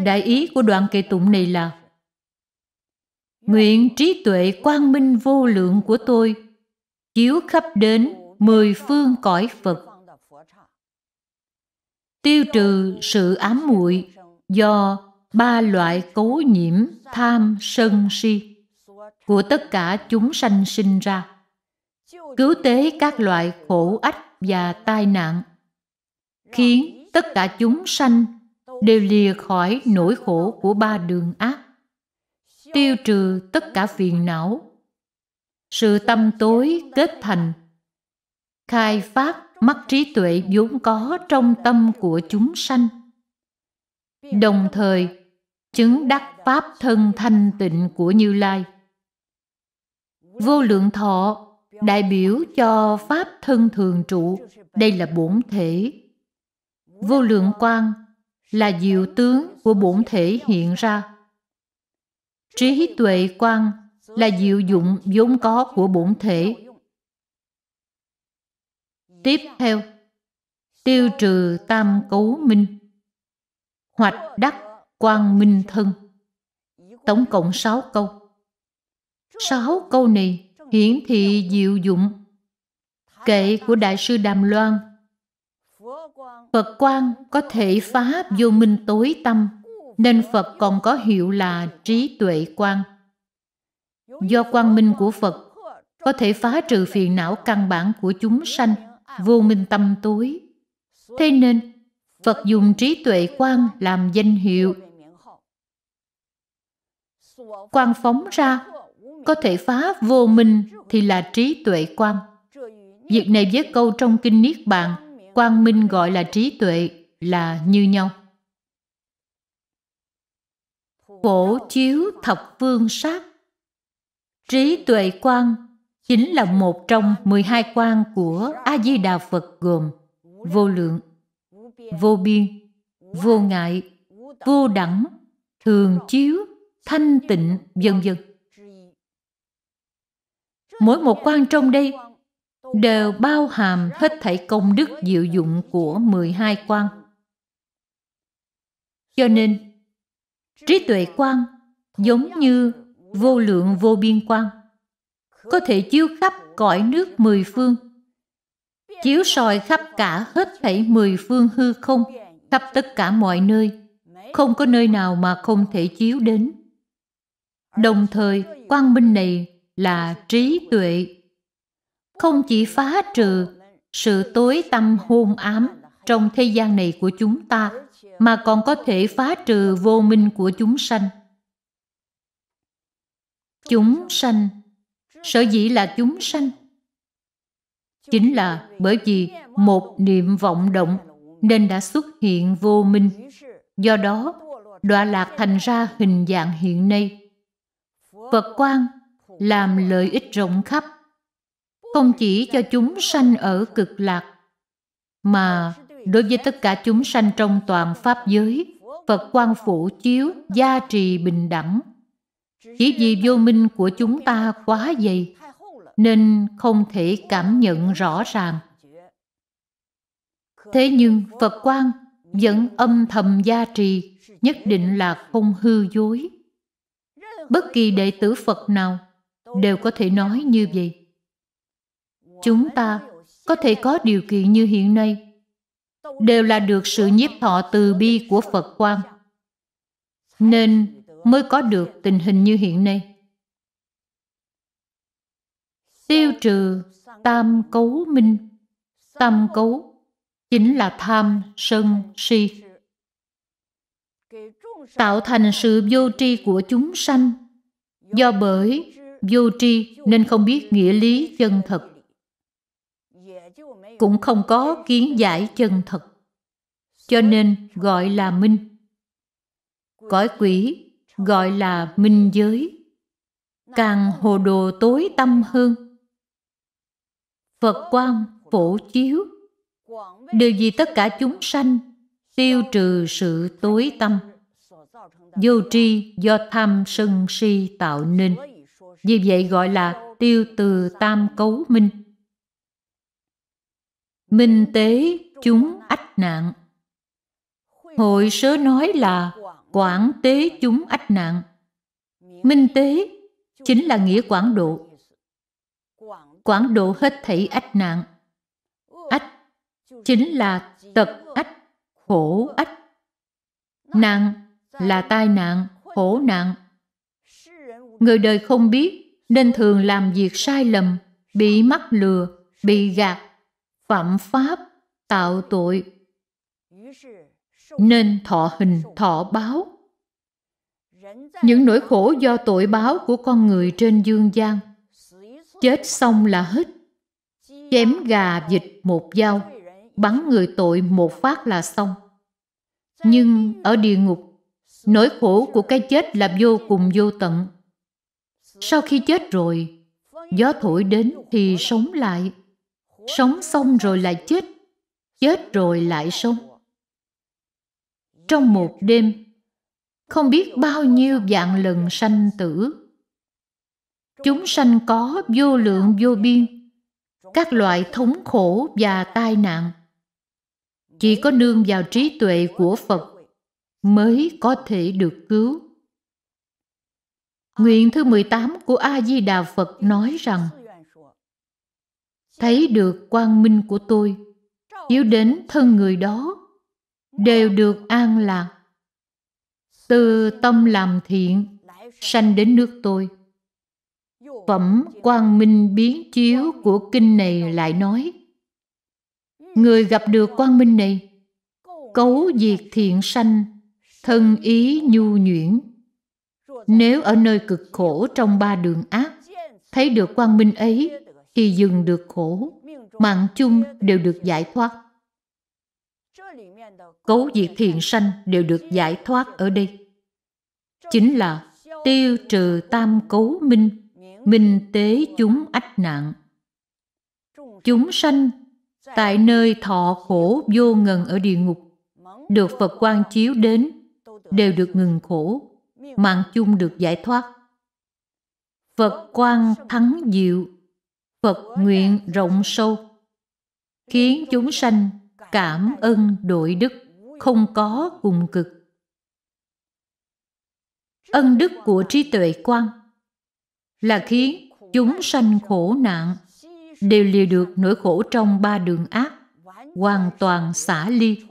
Đại ý của đoạn kệ tụng này là Nguyện trí tuệ quang minh vô lượng của tôi chiếu khắp đến mười phương cõi Phật. Tiêu trừ sự ám muội do ba loại cố nhiễm tham sân si của tất cả chúng sanh sinh ra cứu tế các loại khổ ách và tai nạn khiến tất cả chúng sanh đều lìa khỏi nỗi khổ của ba đường ác, tiêu trừ tất cả phiền não. Sự tâm tối kết thành, khai phát mắt trí tuệ vốn có trong tâm của chúng sanh. Đồng thời, chứng đắc pháp thân thanh tịnh của Như Lai. Vô lượng thọ đại biểu cho pháp thân thường trụ, đây là bổn thể. Vô lượng quang là diệu tướng của bổn thể hiện ra. Trí tuệ quan là diệu dụng vốn có của bổn thể. Tiếp theo, tiêu trừ tam cấu minh, hoạch đắc quang minh thân. Tổng cộng sáu câu. sáu câu này hiển thị diệu dụng kệ của Đại sư Đàm Loan Phật quan có thể phá vô minh tối tâm, nên Phật còn có hiệu là trí tuệ quan. Do quang minh của Phật có thể phá trừ phiền não căn bản của chúng sanh, vô minh tâm tối. Thế nên, Phật dùng trí tuệ quan làm danh hiệu. Quan phóng ra có thể phá vô minh thì là trí tuệ quan. Việc này với câu trong kinh Niết Bàn quang minh gọi là trí tuệ là như nhau phổ chiếu thập phương sát trí tuệ quang chính là một trong 12 quan của A Di Đà Phật gồm vô lượng, vô biên, vô ngại, vô đẳng, thường chiếu, thanh tịnh, vân vân. Mỗi một quan trong đây đều bao hàm hết thảy công đức diệu dụng của 12 quan. Cho nên, trí tuệ quan giống như vô lượng vô biên quan, có thể chiếu khắp cõi nước mười phương, chiếu soi khắp cả hết thảy mười phương hư không, khắp tất cả mọi nơi, không có nơi nào mà không thể chiếu đến. Đồng thời, quang minh này là trí tuệ không chỉ phá trừ sự tối tâm hôn ám trong thế gian này của chúng ta mà còn có thể phá trừ vô minh của chúng sanh. Chúng sanh sở dĩ là chúng sanh chính là bởi vì một niệm vọng động nên đã xuất hiện vô minh. Do đó, đọa lạc thành ra hình dạng hiện nay. Phật quan làm lợi ích rộng khắp không chỉ cho chúng sanh ở cực lạc mà đối với tất cả chúng sanh trong toàn pháp giới phật quan phủ chiếu gia trì bình đẳng chỉ vì vô minh của chúng ta quá dày nên không thể cảm nhận rõ ràng thế nhưng phật quan vẫn âm thầm gia trì nhất định là không hư dối bất kỳ đệ tử phật nào đều có thể nói như vậy chúng ta có thể có điều kiện như hiện nay đều là được sự nhiếp thọ từ bi của Phật quan nên mới có được tình hình như hiện nay. Tiêu trừ tam cấu minh, tam cấu chính là tham, sân, si. Tạo thành sự vô tri của chúng sanh, do bởi vô tri nên không biết nghĩa lý chân thật cũng không có kiến giải chân thật cho nên gọi là minh cõi quỷ gọi là minh giới càng hồ đồ tối tâm hơn phật quang phổ chiếu đều vì tất cả chúng sanh tiêu trừ sự tối tâm vô tri do tham sân si tạo nên vì vậy gọi là tiêu từ tam cấu minh minh tế chúng ách nạn hội sớ nói là quảng tế chúng ách nạn minh tế chính là nghĩa quảng độ quảng độ hết thảy ách nạn ách chính là tật ách khổ ách nạn là tai nạn khổ nạn người đời không biết nên thường làm việc sai lầm bị mắc lừa bị gạt phạm pháp, tạo tội, nên thọ hình thọ báo. Những nỗi khổ do tội báo của con người trên dương gian, chết xong là hết. Chém gà vịt một dao, bắn người tội một phát là xong. Nhưng ở địa ngục, nỗi khổ của cái chết là vô cùng vô tận. Sau khi chết rồi, gió thổi đến thì sống lại sống xong rồi lại chết chết rồi lại sống trong một đêm không biết bao nhiêu vạn lần sanh tử chúng sanh có vô lượng vô biên các loại thống khổ và tai nạn chỉ có nương vào trí tuệ của phật mới có thể được cứu Nguyện thứ 18 của A Di Đà Phật nói rằng thấy được quang minh của tôi chiếu đến thân người đó đều được an lạc từ tâm làm thiện sanh đến nước tôi phẩm quang minh biến chiếu của kinh này lại nói người gặp được quang minh này cấu diệt thiện sanh thân ý nhu nhuyễn nếu ở nơi cực khổ trong ba đường ác thấy được quang minh ấy thì dừng được khổ, mạng chung đều được giải thoát. Cấu diệt thiện sanh đều được giải thoát ở đây. Chính là tiêu trừ tam cấu minh, minh tế chúng ách nạn. Chúng sanh tại nơi thọ khổ vô ngần ở địa ngục, được Phật quan chiếu đến, đều được ngừng khổ, mạng chung được giải thoát. Phật quan thắng diệu Phật nguyện rộng sâu, khiến chúng sanh cảm ơn đội đức không có cùng cực. Ân đức của trí tuệ quan là khiến chúng sanh khổ nạn đều liều được nỗi khổ trong ba đường ác, hoàn toàn xả ly.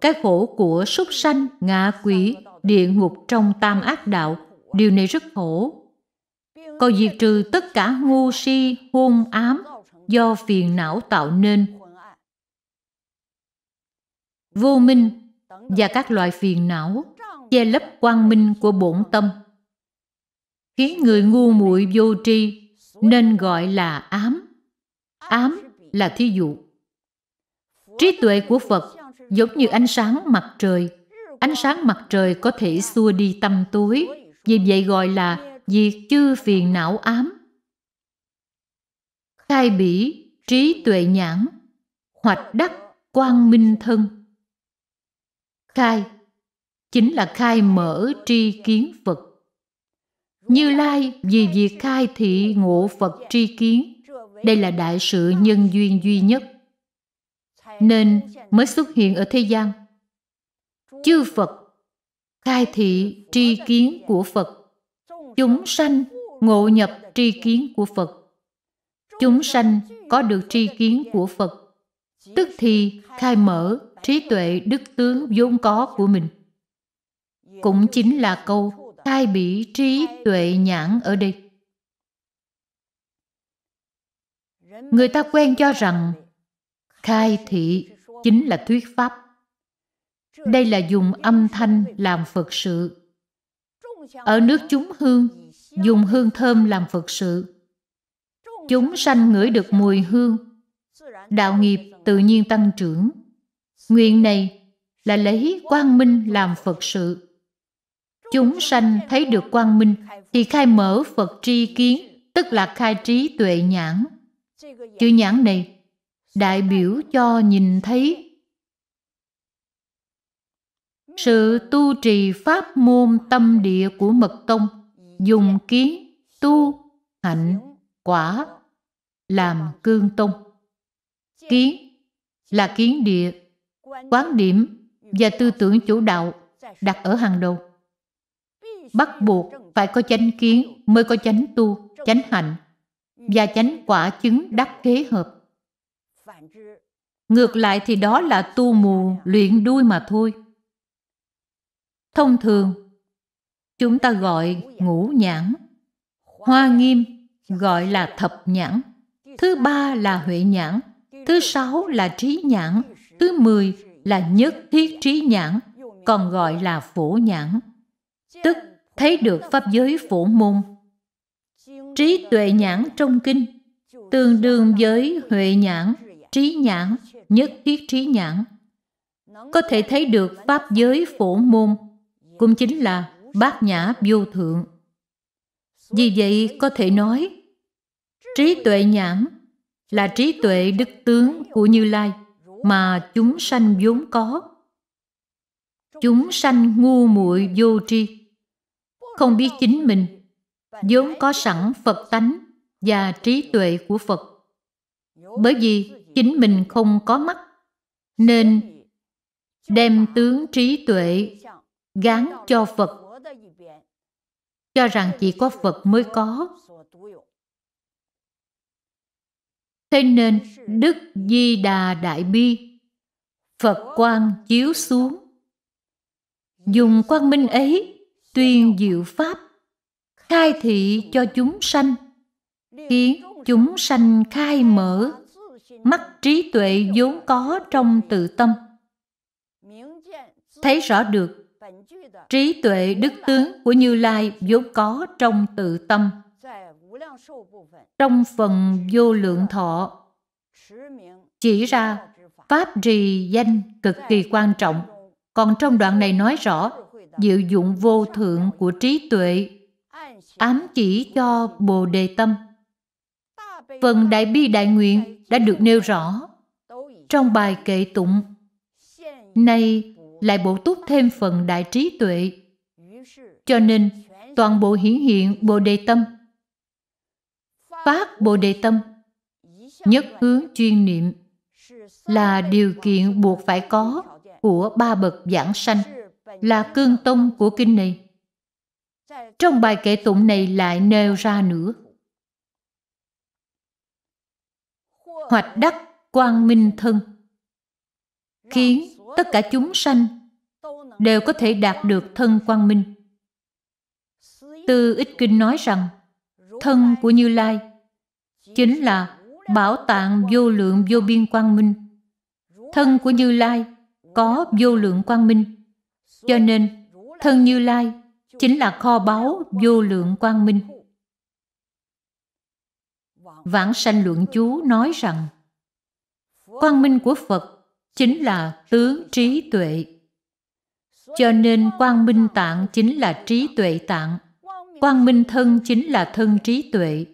Cái khổ của súc sanh, ngạ quỷ, địa ngục trong tam ác đạo, điều này rất khổ, còn diệt trừ tất cả ngu si, hôn ám do phiền não tạo nên. Vô minh và các loại phiền não che lấp quang minh của bổn tâm khiến người ngu muội vô tri nên gọi là ám ám là thí dụ trí tuệ của phật giống như ánh sáng mặt trời ánh sáng mặt trời có thể xua đi tâm tối vì vậy gọi là diệt chư phiền não ám. Khai bỉ trí tuệ nhãn, hoạch đắc quang minh thân. Khai chính là khai mở tri kiến Phật. Như Lai vì việc khai thị ngộ Phật tri kiến, đây là đại sự nhân duyên duy nhất. Nên mới xuất hiện ở thế gian. Chư Phật khai thị tri kiến của Phật chúng sanh ngộ nhập tri kiến của Phật. Chúng sanh có được tri kiến của Phật, tức thì khai mở trí tuệ đức tướng vốn có của mình. Cũng chính là câu khai bỉ trí tuệ nhãn ở đây. Người ta quen cho rằng khai thị chính là thuyết pháp. Đây là dùng âm thanh làm Phật sự ở nước chúng hương dùng hương thơm làm phật sự chúng sanh ngửi được mùi hương đạo nghiệp tự nhiên tăng trưởng nguyện này là lấy quang minh làm phật sự chúng sanh thấy được quang minh thì khai mở phật tri kiến tức là khai trí tuệ nhãn chữ nhãn này đại biểu cho nhìn thấy sự tu trì pháp môn tâm địa của mật tông dùng kiến tu hạnh quả làm cương tông kiến là kiến địa quán điểm và tư tưởng chủ đạo đặt ở hàng đầu bắt buộc phải có chánh kiến mới có chánh tu chánh hạnh và chánh quả chứng đắc kế hợp ngược lại thì đó là tu mù luyện đuôi mà thôi Thông thường, chúng ta gọi ngũ nhãn. Hoa nghiêm gọi là thập nhãn. Thứ ba là huệ nhãn. Thứ sáu là trí nhãn. Thứ mười là nhất thiết trí nhãn, còn gọi là phổ nhãn. Tức thấy được pháp giới phổ môn. Trí tuệ nhãn trong kinh tương đương với huệ nhãn, trí nhãn, nhất thiết trí nhãn. Có thể thấy được pháp giới phổ môn cũng chính là bát nhã vô thượng. Vì vậy có thể nói, trí tuệ nhãn là trí tuệ đức tướng của Như Lai mà chúng sanh vốn có. Chúng sanh ngu muội vô tri, không biết chính mình, vốn có sẵn Phật tánh và trí tuệ của Phật. Bởi vì chính mình không có mắt, nên đem tướng trí tuệ gán cho Phật, cho rằng chỉ có Phật mới có. Thế nên Đức Di Đà Đại Bi, Phật quang chiếu xuống. Dùng quang minh ấy tuyên diệu pháp, khai thị cho chúng sanh, khiến chúng sanh khai mở mắt trí tuệ vốn có trong tự tâm thấy rõ được trí tuệ đức tướng của như lai vốn có trong tự tâm trong phần vô lượng thọ chỉ ra pháp trì danh cực kỳ quan trọng còn trong đoạn này nói rõ diệu dụng vô thượng của trí tuệ ám chỉ cho bồ đề tâm phần đại bi đại nguyện đã được nêu rõ trong bài kệ tụng nay lại bổ túc thêm phần đại trí tuệ. Cho nên, toàn bộ hiển hiện Bồ Đề Tâm, phát Bồ Đề Tâm, nhất hướng chuyên niệm là điều kiện buộc phải có của ba bậc giảng sanh, là cương tông của kinh này. Trong bài kệ tụng này lại nêu ra nữa. Hoạch đắc quang minh thân khiến tất cả chúng sanh đều có thể đạt được thân quang minh. Tư Ích Kinh nói rằng, thân của Như Lai chính là bảo tàng vô lượng vô biên quang minh. Thân của Như Lai có vô lượng quang minh. Cho nên, thân Như Lai chính là kho báu vô lượng quang minh. Vãng sanh luận chú nói rằng, quang minh của Phật chính là tướng trí tuệ. Cho nên quang minh tạng chính là trí tuệ tạng, quang minh thân chính là thân trí tuệ.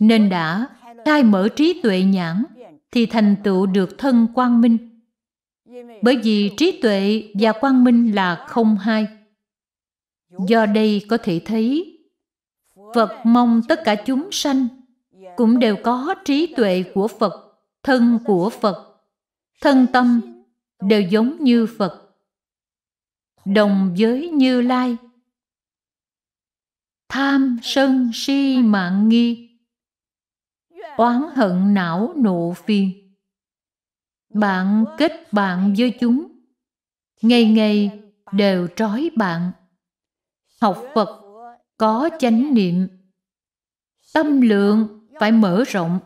Nên đã khai mở trí tuệ nhãn thì thành tựu được thân quang minh. Bởi vì trí tuệ và quang minh là không hai. Do đây có thể thấy, Phật mong tất cả chúng sanh cũng đều có trí tuệ của Phật, thân của Phật thân tâm đều giống như Phật, đồng với Như Lai. Tham sân si mạng nghi, oán hận não nộ phiền. Bạn kết bạn với chúng, ngày ngày đều trói bạn. Học Phật có chánh niệm, tâm lượng phải mở rộng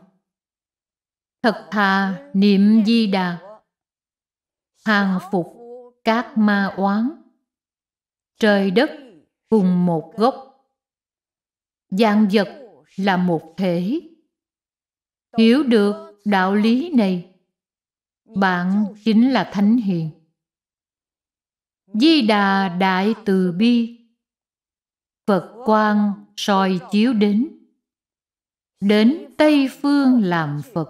thật thà niệm di đà hàng phục các ma oán trời đất cùng một gốc dạng vật là một thể hiểu được đạo lý này bạn chính là thánh hiền di đà đại từ bi phật quang soi chiếu đến đến tây phương làm phật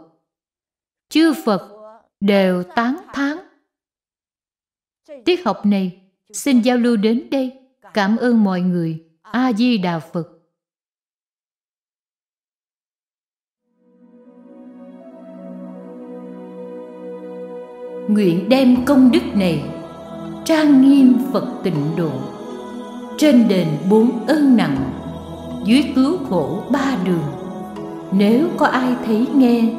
chư phật đều tán thán Tiết học này xin giao lưu đến đây. Cảm ơn mọi người. A Di Đà Phật. Nguyện đem công đức này trang nghiêm Phật tịnh độ trên đền bốn ơn nặng dưới cứu khổ ba đường nếu có ai thấy nghe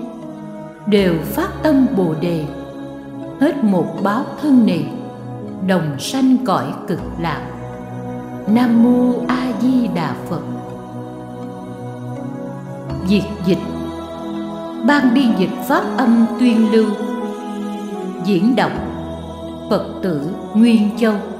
đều phát tâm bồ đề hết một báo thân này đồng sanh cõi cực lạc nam mô a di đà phật diệt dịch ban biên dịch pháp âm tuyên lưu diễn đọc phật tử nguyên châu